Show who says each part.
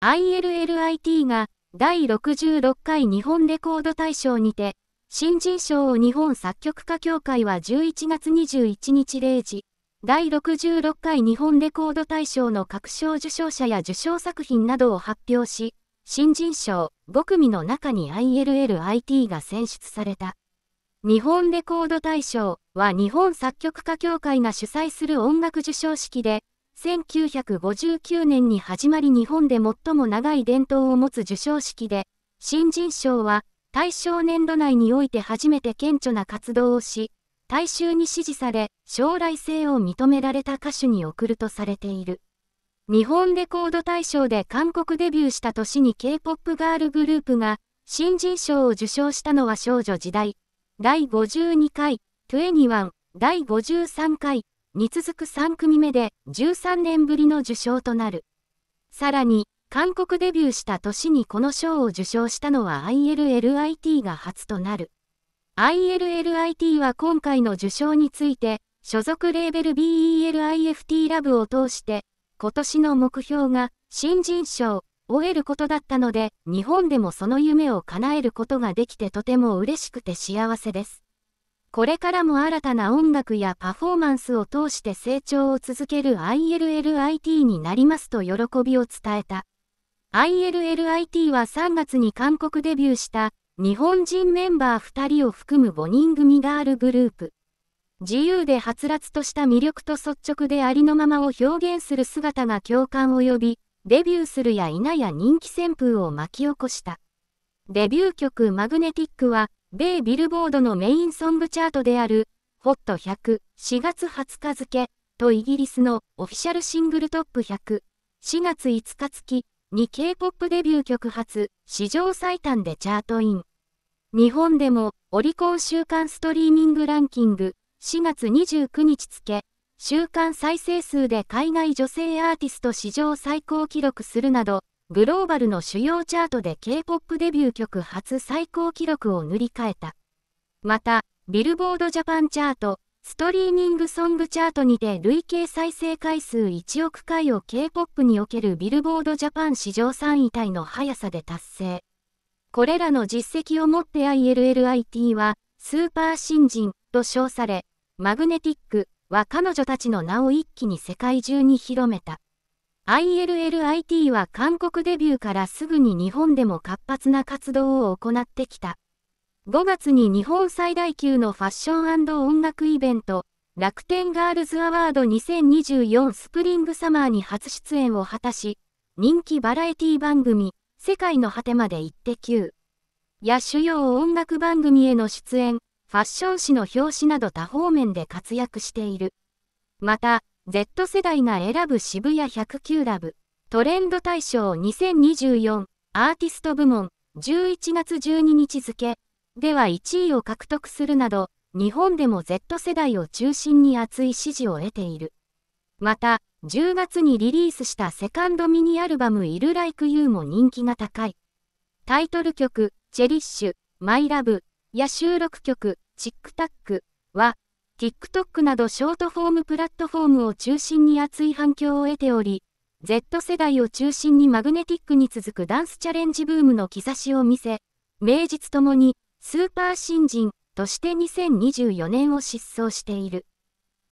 Speaker 1: ILLIT が第66回日本レコード大賞にて、新人賞を日本作曲家協会は11月21日0時、第66回日本レコード大賞の各賞受賞者や受賞作品などを発表し、新人賞5組の中に ILLIT が選出された。日本レコード大賞は日本作曲家協会が主催する音楽授賞式で、1959年に始まり日本で最も長い伝統を持つ授賞式で、新人賞は大正年度内において初めて顕著な活動をし、大衆に支持され、将来性を認められた歌手に贈るとされている。日本レコード大賞で韓国デビューした年に K-POP ガールグループが新人賞を受賞したのは少女時代。第52回、21、第53回、に続く3組目で13年ぶりの受賞となる。さらに、韓国デビューした年にこの賞を受賞したのは ILLIT が初となる。ILLIT は今回の受賞について、所属レーベル BELIFT ラブを通して、今年の目標が新人賞を得ることだったので、日本でもその夢を叶えることができてとても嬉しくて幸せです。これからも新たな音楽やパフォーマンスを通して成長を続ける ILLIT になりますと喜びを伝えた。ILLIT は3月に韓国デビューした日本人メンバー2人を含む5人組ガールグループ。自由ではつらつとした魅力と率直でありのままを表現する姿が共感を呼び、デビューするや否や人気旋風を巻き起こした。デビュー曲マグネティックは、米ビルボードのメインソングチャートである、HOT 100、4月20日付とイギリスのオフィシャルシングルトップ100、4月5日付に K-POP デビュー曲初、史上最短でチャートイン。日本でもオリコン週間ストリーミングランキング4月29日付、週間再生数で海外女性アーティスト史上最高記録するなど、グローバルの主要チャートで K-POP デビュー曲初最高記録を塗り替えた。また、ビルボードジャパンチャート、ストリーミングソングチャートにて累計再生回数1億回を K-POP におけるビルボードジャパン史上3位タイの速さで達成。これらの実績をもって ILLIT は、スーパー新人と称され、マグネティックは彼女たちの名を一気に世界中に広めた。ILLIT は韓国デビューからすぐに日本でも活発な活動を行ってきた。5月に日本最大級のファッション音楽イベント、楽天ガールズアワード2024スプリングサマーに初出演を果たし、人気バラエティ番組、世界の果てまで行って9や主要音楽番組への出演、ファッション誌の表紙など多方面で活躍している。また、Z 世代が選ぶ渋谷109ラブトレンド大賞2024アーティスト部門11月12日付では1位を獲得するなど日本でも Z 世代を中心に熱い支持を得ているまた10月にリリースしたセカンドミニアルバム「イル・ Like You」も人気が高いタイトル曲「チェリッシュ」「マイラブ」や収録曲「チックタック」は TikTok などショートフォームプラットフォームを中心に熱い反響を得ており、Z 世代を中心にマグネティックに続くダンスチャレンジブームの兆しを見せ、名実ともにスーパー新人として2024年を疾走している。